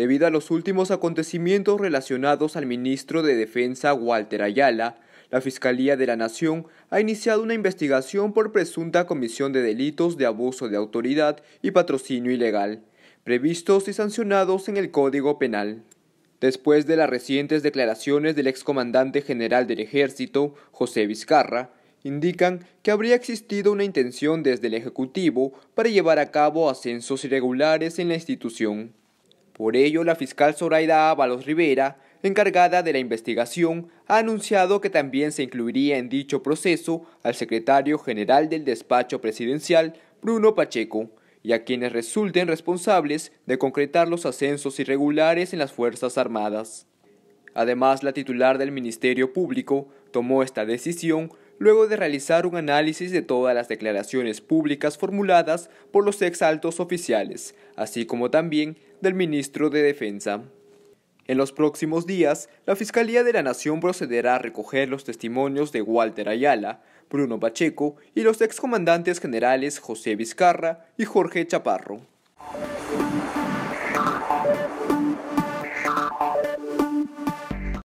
debido a los últimos acontecimientos relacionados al ministro de Defensa Walter Ayala, la Fiscalía de la Nación ha iniciado una investigación por presunta comisión de delitos de abuso de autoridad y patrocinio ilegal, previstos y sancionados en el Código Penal. Después de las recientes declaraciones del excomandante general del Ejército, José Vizcarra, indican que habría existido una intención desde el Ejecutivo para llevar a cabo ascensos irregulares en la institución. Por ello, la fiscal Zoraida Ábalos Rivera, encargada de la investigación, ha anunciado que también se incluiría en dicho proceso al secretario general del despacho presidencial, Bruno Pacheco, y a quienes resulten responsables de concretar los ascensos irregulares en las Fuerzas Armadas. Además, la titular del Ministerio Público tomó esta decisión luego de realizar un análisis de todas las declaraciones públicas formuladas por los exaltos oficiales, así como también del ministro de Defensa. En los próximos días, la Fiscalía de la Nación procederá a recoger los testimonios de Walter Ayala, Bruno Pacheco y los excomandantes generales José Vizcarra y Jorge Chaparro.